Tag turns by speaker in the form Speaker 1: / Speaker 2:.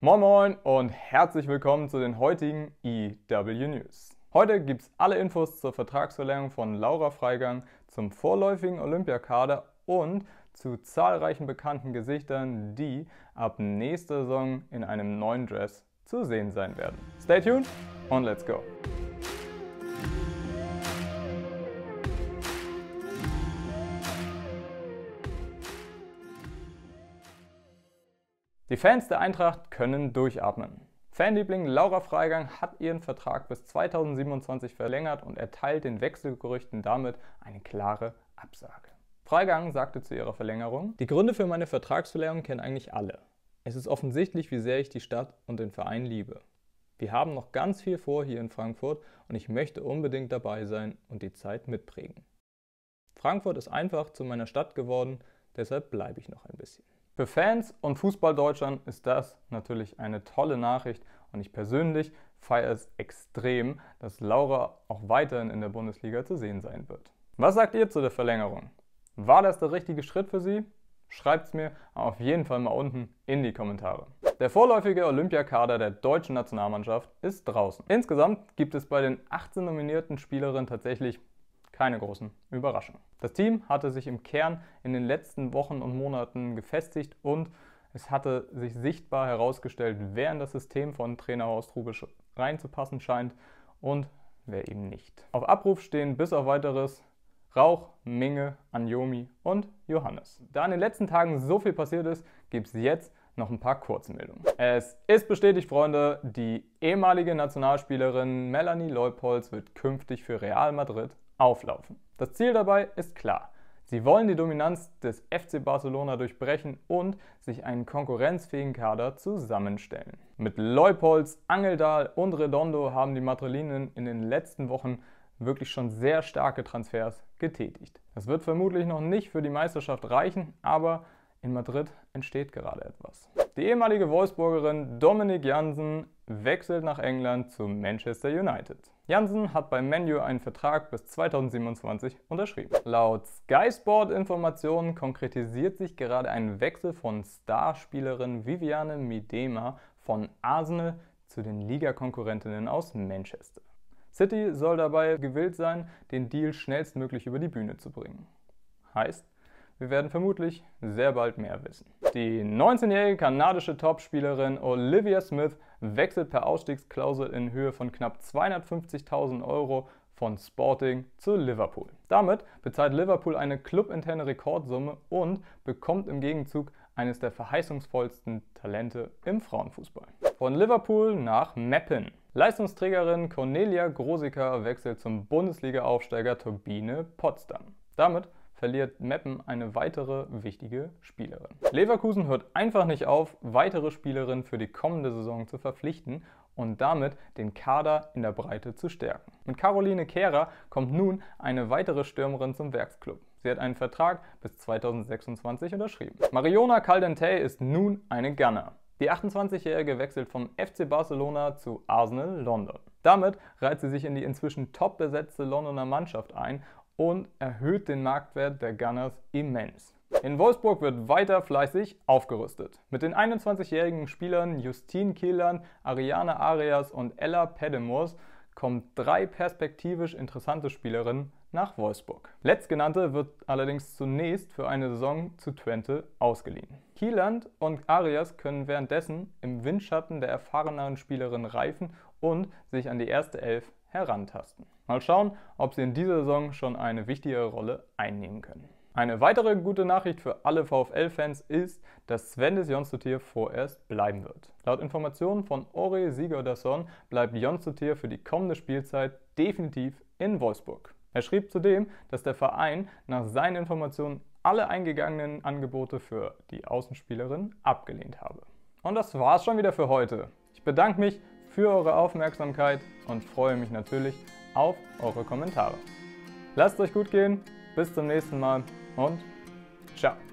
Speaker 1: Moin Moin und herzlich willkommen zu den heutigen EW News. Heute gibt es alle Infos zur Vertragsverlängerung von Laura Freigang, zum vorläufigen Olympiakader und zu zahlreichen bekannten Gesichtern, die ab nächster Saison in einem neuen Dress zu sehen sein werden. Stay tuned und let's go! Die Fans der Eintracht können durchatmen. Fanliebling Laura Freigang hat ihren Vertrag bis 2027 verlängert und erteilt den Wechselgerüchten damit eine klare Absage. Freigang sagte zu ihrer Verlängerung, die Gründe für meine Vertragsverlängerung kennen eigentlich alle. Es ist offensichtlich, wie sehr ich die Stadt und den Verein liebe. Wir haben noch ganz viel vor hier in Frankfurt und ich möchte unbedingt dabei sein und die Zeit mitprägen. Frankfurt ist einfach zu meiner Stadt geworden, deshalb bleibe ich noch ein bisschen. Für Fans und Fußballdeutschland ist das natürlich eine tolle Nachricht und ich persönlich feiere es extrem, dass Laura auch weiterhin in der Bundesliga zu sehen sein wird. Was sagt ihr zu der Verlängerung? War das der richtige Schritt für sie? Schreibt es mir auf jeden Fall mal unten in die Kommentare. Der vorläufige Olympiakader der deutschen Nationalmannschaft ist draußen. Insgesamt gibt es bei den 18 nominierten Spielerinnen tatsächlich keine großen Überraschungen. Das Team hatte sich im Kern in den letzten Wochen und Monaten gefestigt und es hatte sich sichtbar herausgestellt, wer in das System von Trainer Horst Rubisch reinzupassen scheint und wer eben nicht. Auf Abruf stehen bis auf weiteres Rauch, Minge, Anjomi und Johannes. Da in den letzten Tagen so viel passiert ist, gibt es jetzt noch ein paar Kurzmeldungen. Es ist bestätigt, Freunde, die ehemalige Nationalspielerin Melanie Leupolz wird künftig für Real Madrid auflaufen. Das Ziel dabei ist klar. Sie wollen die Dominanz des FC Barcelona durchbrechen und sich einen konkurrenzfähigen Kader zusammenstellen. Mit Leupolz, Angeldahl und Redondo haben die Madrilenen in den letzten Wochen wirklich schon sehr starke Transfers getätigt. Das wird vermutlich noch nicht für die Meisterschaft reichen, aber in Madrid entsteht gerade etwas. Die ehemalige Wolfsburgerin Dominik Jansen wechselt nach England zu Manchester United. Jansen hat beim Menu einen Vertrag bis 2027 unterschrieben. Laut Sky Sport Informationen konkretisiert sich gerade ein Wechsel von Starspielerin Viviane Miedema von Arsenal zu den Ligakonkurrentinnen aus Manchester. City soll dabei gewillt sein, den Deal schnellstmöglich über die Bühne zu bringen. Heißt, wir werden vermutlich sehr bald mehr wissen. Die 19-jährige kanadische Topspielerin Olivia Smith wechselt per Ausstiegsklausel in Höhe von knapp 250.000 Euro von Sporting zu Liverpool. Damit bezahlt Liverpool eine klubinterne Rekordsumme und bekommt im Gegenzug eines der verheißungsvollsten Talente im Frauenfußball. Von Liverpool nach Meppen. Leistungsträgerin Cornelia Grosiker wechselt zum Bundesliga-Aufsteiger Turbine Potsdam. Damit verliert Meppen eine weitere wichtige Spielerin. Leverkusen hört einfach nicht auf, weitere Spielerinnen für die kommende Saison zu verpflichten und damit den Kader in der Breite zu stärken. Mit Caroline Kehrer kommt nun eine weitere Stürmerin zum Werksclub. Sie hat einen Vertrag bis 2026 unterschrieben. Mariona Caldentey ist nun eine Gunner. Die 28-Jährige wechselt vom FC Barcelona zu Arsenal London. Damit reiht sie sich in die inzwischen top besetzte Londoner Mannschaft ein und erhöht den Marktwert der Gunners immens. In Wolfsburg wird weiter fleißig aufgerüstet. Mit den 21-jährigen Spielern Justin Kielan, Ariane Arias und Ella Pedemurs kommen drei perspektivisch interessante Spielerinnen nach Wolfsburg. Letztgenannte wird allerdings zunächst für eine Saison zu Twente ausgeliehen. Kieland und Arias können währenddessen im Windschatten der erfahreneren Spielerin reifen und sich an die erste Elf herantasten. Mal schauen, ob sie in dieser Saison schon eine wichtige Rolle einnehmen können. Eine weitere gute Nachricht für alle VfL-Fans ist, dass Sven des Jonstotier vorerst bleiben wird. Laut Informationen von Ori Sigurdasson bleibt Jonstotier für die kommende Spielzeit definitiv in Wolfsburg. Er schrieb zudem, dass der Verein nach seinen Informationen alle eingegangenen Angebote für die Außenspielerin abgelehnt habe. Und das war's schon wieder für heute. Ich bedanke mich für eure Aufmerksamkeit und freue mich natürlich auf eure Kommentare. Lasst euch gut gehen, bis zum nächsten Mal und ciao.